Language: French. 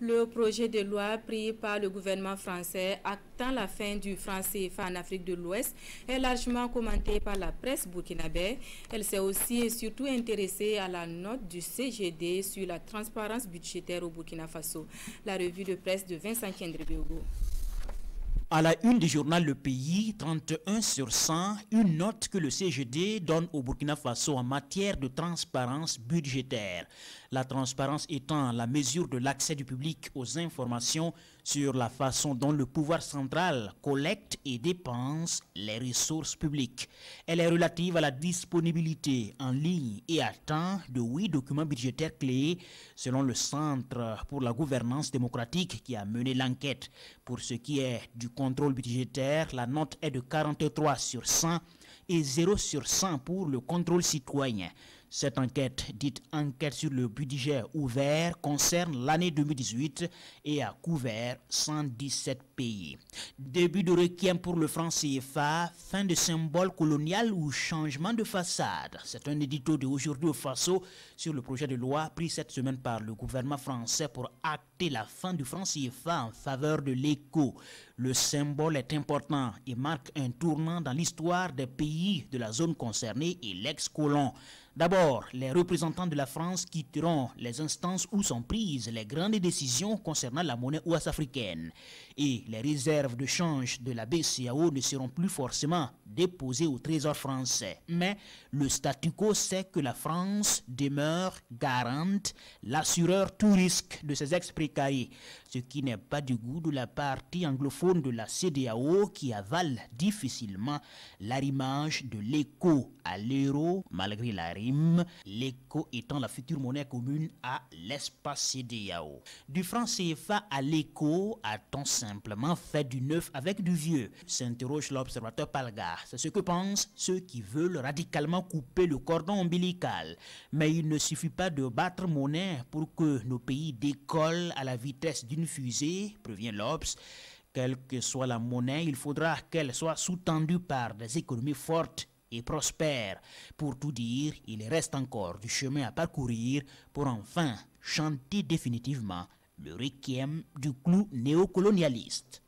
Le projet de loi pris par le gouvernement français actant la fin du franc CFA en Afrique de l'Ouest est largement commenté par la presse burkinabé. Elle s'est aussi et surtout intéressée à la note du CGD sur la transparence budgétaire au Burkina Faso. La revue de presse de Vincent Biogo. À la une du journal Le Pays, 31 sur 100, une note que le CGD donne au Burkina Faso en matière de transparence budgétaire. La transparence étant la mesure de l'accès du public aux informations sur la façon dont le pouvoir central collecte et dépense les ressources publiques. Elle est relative à la disponibilité en ligne et à temps de huit documents budgétaires clés selon le Centre pour la gouvernance démocratique qui a mené l'enquête pour ce qui est du contrôle budgétaire, la note est de 43 sur 100 et 0 sur 100 pour le contrôle citoyen. Cette enquête, dite enquête sur le budget ouvert, concerne l'année 2018 et a couvert 117 pays. Début de requiem pour le franc CFA, fin de symbole colonial ou changement de façade. C'est un édito de aujourd'hui au Faso sur le projet de loi pris cette semaine par le gouvernement français pour acter la fin du franc CFA en faveur de l'écho le symbole est important et marque un tournant dans l'histoire des pays de la zone concernée et l'ex-colon. D'abord, les représentants de la France quitteront les instances où sont prises les grandes décisions concernant la monnaie ouest-africaine. Et les réserves de change de la BCAO ne seront plus forcément déposées au trésor français. Mais le statu quo c'est que la France demeure garante, l'assureur tout risque de ses ex précarés ce qui n'est pas du goût de la partie anglophone de la CDAO qui avale difficilement l'arrimage de l'écho à l'euro malgré la rime, l'écho étant la future monnaie commune à l'espace CDAO. Du franc CFA à l'écho a-t-on simplement fait du neuf avec du vieux s'interroge l'observateur Palga. C'est ce que pensent ceux qui veulent radicalement couper le cordon ombilical. Mais il ne suffit pas de battre monnaie pour que nos pays décollent à la vitesse d'une fusée, prévient l'Obs. Quelle que soit la monnaie, il faudra qu'elle soit sous-tendue par des économies fortes et prospères. Pour tout dire, il reste encore du chemin à parcourir pour enfin chanter définitivement le requiem du clou néocolonialiste.